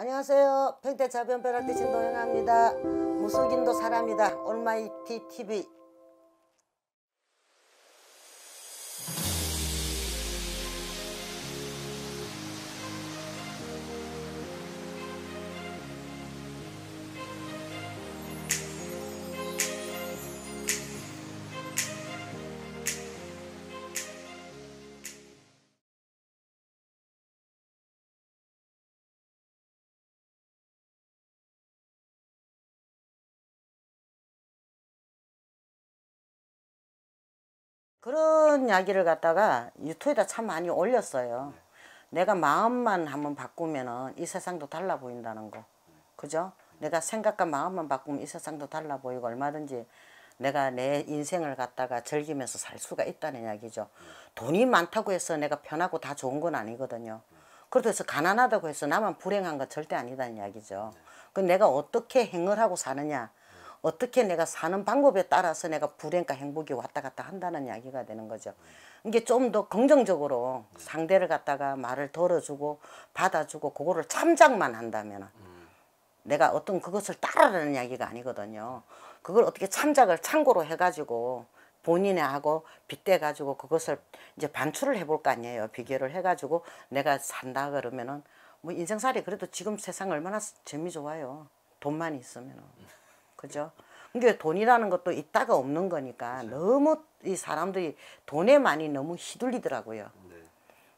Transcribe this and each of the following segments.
안녕하세요. 평택 자변 변할 때 진동현아입니다. 무속인도 사람이다. 올마이티 TV 그런 이야기를 갖다가 유튜브에다 참 많이 올렸어요. 내가 마음만 한번 바꾸면 은이 세상도 달라 보인다는 거. 그죠? 내가 생각과 마음만 바꾸면 이 세상도 달라 보이고 얼마든지 내가 내 인생을 갖다가 즐기면서 살 수가 있다는 이야기죠. 돈이 많다고 해서 내가 편하고 다 좋은 건 아니거든요. 그렇다고 해서 가난하다고 해서 나만 불행한 건 절대 아니다는 이야기죠. 그 내가 어떻게 행을 하고 사느냐 어떻게 내가 사는 방법에 따라서 내가 불행과 행복이 왔다 갔다 한다는 이야기가 되는 거죠. 이게 좀 더 긍정적으로 상대를 갖다가 말을 덜어주고 받아주고 그거를 참작만 한다면 내가 어떤 그것을 따라라는 이야기가 아니거든요. 그걸 어떻게 참작을 참고로 해가지고 본인하고 의 빗대가지고 그것을 이제 반출을 해볼 거 아니에요. 비교를 해가지고 내가 산다 그러면은 뭐 인생살이 그래도 지금 세상 얼마나 재미 좋아요. 돈만 있으면은. 그죠? 그러 돈이라는 것도 있다가 없는 거니까 그렇죠. 너무 이 사람들이 돈에 많이 너무 휘둘리더라고요. 네.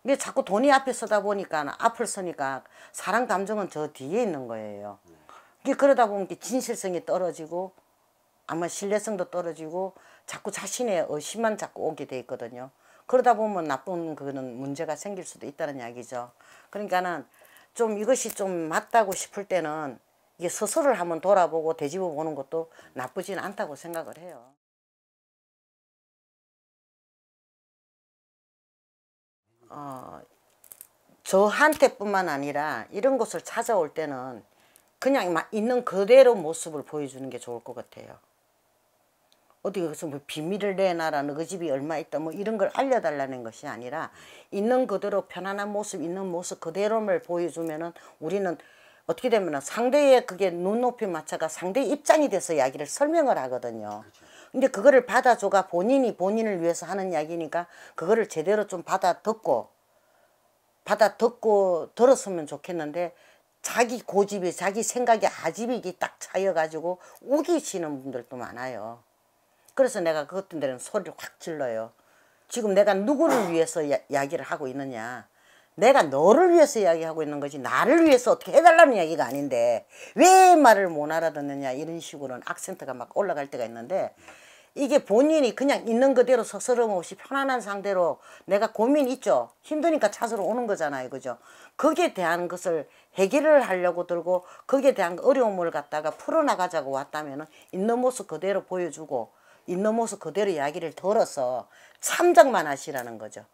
이게 자꾸 돈이 앞에 서다 보니까 앞을 서니까 사랑 감정은 저 뒤에 있는 거예요. 네. 이게 그러다 보면 진실성이 떨어지고 아마 신뢰성도 떨어지고 자꾸 자신의 의심만 자꾸 오게 돼 있거든요. 그러다 보면 나쁜 그거는 문제가 생길 수도 있다는 이야기죠. 그러니까는 좀 이것이 좀 맞다고 싶을 때는 이게 스스로를 한번 돌아보고 되짚어 보는 것도 나쁘진 않다고 생각을 해요. 어, 저한테뿐만 아니라 이런 곳을 찾아올 때는 그냥 막 있는 그대로 모습을 보여주는 게 좋을 것 같아요. 어디 가서 뭐 비밀을 내놔라 너그 집이 얼마 있다 뭐 이런 걸 알려달라는 것이 아니라 있는 그대로 편안한 모습 있는 모습 그대로를 보여주면은 우리는 어떻게 되면 상대의 그게 눈높이 맞춰가 상대 입장이 돼서 이야기를 설명을 하거든요. 그렇죠. 근데 그거를 받아줘가 본인이 본인을 위해서 하는 이야기니까 그거를 제대로 좀 받아 듣고 받아 듣고 들었으면 좋겠는데 자기 고집이 자기 생각이 아집이 딱 차여가지고 우기시는 분들도 많아요. 그래서 내가 그것들은 소리를 확 질러요. 지금 내가 누구를 위해서 이야기를 하고 있느냐. 내가 너를 위해서 이야기하고 있는 거지 나를 위해서 어떻게 해달라는 이야기가 아닌데 왜 말을 못 알아듣느냐 이런 식으로는 악센트가 막 올라갈 때가 있는데 이게 본인이 그냥 있는 그대로 서스럼 없이 편안한 상대로 내가 고민 있죠 힘드니까 찾으러 오는 거잖아요 그죠 거기에 대한 것을 해결을 하려고 들고 거기에 대한 어려움을 갖다가 풀어나가자고 왔다면 은 있는 모습 그대로 보여주고 있는 모습 그대로 이야기를 들어서 참작만 하시라는 거죠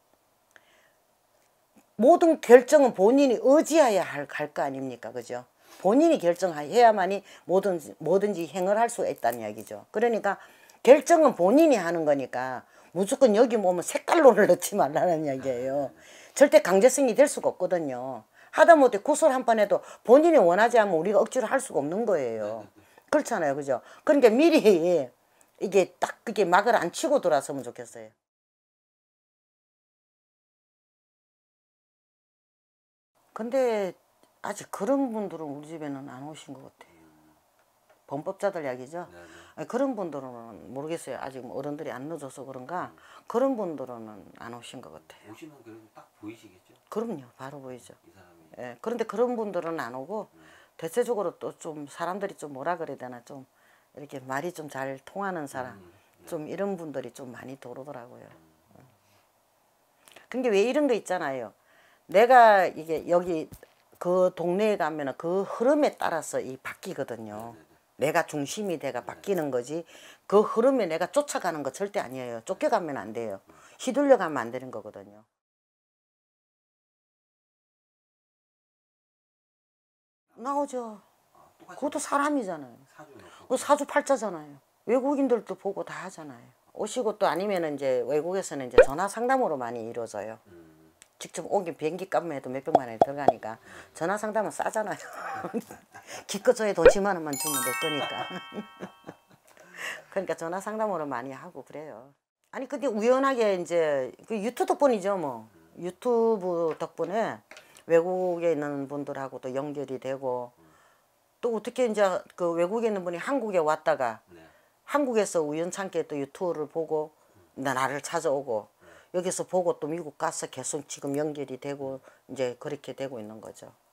모든 결정은 본인이 의지해야 할거 아닙니까 그죠 본인이 결정해야만이 뭐든지 뭐든지 행을 할 수 있다는 이야기죠 그러니까 결정은 본인이 하는 거니까 무조건 여기 보면 색깔론을 넣지 말라는 이야기예요 절대 강제성이 될 수가 없거든요 하다못해 구설한판 해도 본인이 원하지 않으면 우리가 억지로 할 수가 없는 거예요 그렇잖아요 그죠 그러니까 미리 이게 딱 그게 막을 안 치고 돌아서면 좋겠어요 근데 아직 그런 분들은 우리 집에는 안 오신 것 같아요. 범법자들 이죠 네, 네. 아니, 그런 분들은 모르겠어요. 아직 뭐 어른들이 안 늦어서 그런가 그런 분들은 안 오신 것 같아요. 오시면 그래도 딱 보이시겠죠? 그럼요. 바로 보이죠. 예, 그런데 그런 분들은 안 오고 대체적으로 또 좀 사람들이 좀 뭐라 그래야 되나 좀 이렇게 말이 좀 잘 통하는 사람 음, 네. 좀 이런 분들이 좀 많이 도르더라고요. 음. 어. 근데 왜 이런 거 있잖아요. 내가 이게 여기 그 동네에 가면 그 흐름에 따라서 이 바뀌거든요. 네, 네, 네. 내가 중심이 돼가 바뀌는 거지 그 흐름에 내가 쫓아가는 거 절대 아니에요. 쫓겨가면 안 돼요. 휘둘려 가면 안 되는 거거든요. 나오죠. 아, 그것도 사람이잖아요. 그 사주 팔자잖아요. 외국인들도 보고 다 하잖아요. 오시고 또 아니면 이제 외국에서는 이제 전화 상담으로 많이 이루어져요. 음. 직접 오긴 비행기 값만 해 도몇 백만 원이 들어가니까 전화 상담은 싸잖아요. 기껏 저의 돈 10만 원만 주면 될 거니까. 그러니까 전화 상담으로 많이 하고 그래요. 아니 근데 우연하게 이제 그 유튜브 덕분이죠 뭐. 유튜브 덕분에 외국에 있는 분들하고 도 연결이 되고 또 어떻게 이제 그 외국에 있는 분이 한국에 왔다가 네. 한국에서 우연찮게 또 유튜브를 보고 나를 찾아오고 여기서 보고 또 미국 가서 계속 지금 연결이 되고 이제 그렇게 되고 있는 거죠.